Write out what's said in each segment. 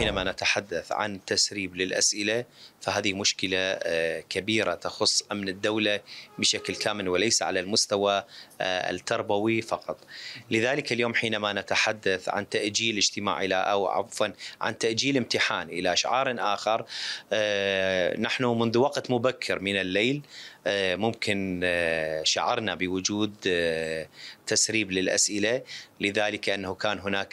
حينما نتحدث عن تسريب للأسئلة فهذه مشكلة آه، كبيرة تخص أمن الدولة بشكل كامل وليس على المستوى آه، التربوي فقط لذلك اليوم حينما نتحدث عن تأجيل اجتماع إلى أو عفوا عن تأجيل امتحان إلى شعار آخر آه، نحن منذ وقت مبكر من الليل ممكن شعرنا بوجود تسريب للأسئلة لذلك أنه كان هناك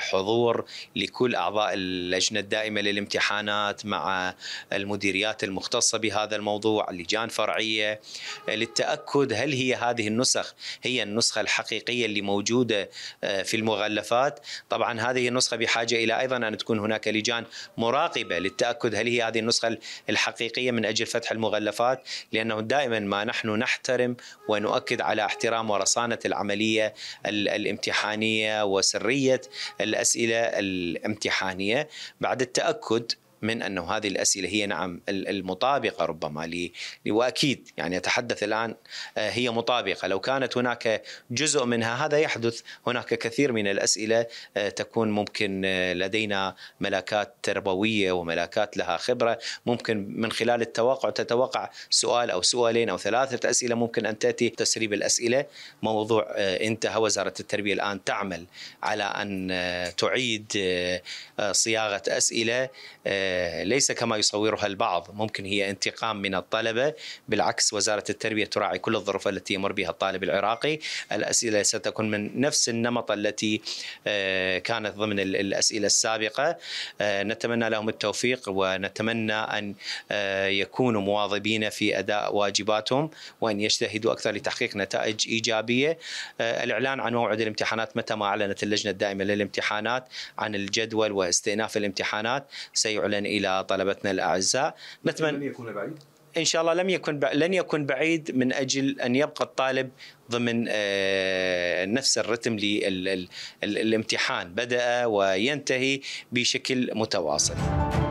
حضور لكل أعضاء اللجنه الدائمه للامتحانات مع المديريات المختصه بهذا الموضوع لجان فرعيه للتاكد هل هي هذه النسخ هي النسخه الحقيقيه اللي موجوده آه، في المغلفات طبعا هذه النسخه بحاجه الى ايضا ان تكون هناك لجان مراقبه للتاكد هل هي هذه النسخه الحقيقيه من اجل فتح المغلفات لانه دائما ما نحن نحترم ونؤكد على احترام ورصانه العمليه الامتحانيه وسريه الاسئله الامتحانيه بعد التاكد من انه هذه الاسئله هي نعم المطابقه ربما واكيد يعني اتحدث الان آه، هي مطابقه لو كانت هناك جزء منها هذا يحدث هناك كثير من الاسئله آه، تكون ممكن آه، لدينا ملاكات تربويه وملاكات لها خبره ممكن من خلال التوقع تتوقع سؤال او سؤالين او ثلاثه اسئله ممكن ان تاتي تسريب الاسئله موضوع انتهى وزاره التربيه الان تعمل على ان تعيد صياغه اسئله ليس كما يصورها البعض ممكن هي انتقام من الطلبة بالعكس وزارة التربية تراعي كل الظروف التي يمر بها الطالب العراقي الأسئلة ستكون من نفس النمط التي آه، كانت ضمن الأسئلة السابقة آه، نتمنى لهم التوفيق ونتمنى أن آه، يكونوا مواظبين في أداء واجباتهم وأن يجتهدوا أكثر لتحقيق نتائج إيجابية الإعلان عن موعد الامتحانات متى ما أعلنت اللجنة الدائمة للامتحانات عن الجدول واستئناف الامتحانات سيعلن الى طلبتنا الاعزاء نتمنى لن يكون بعيد ان شاء الله لم يكن لن يكون بعيد من اجل ان يبقى الطالب ضمن آه، نفس الرتم للامتحان بدا وينتهي بشكل متواصل.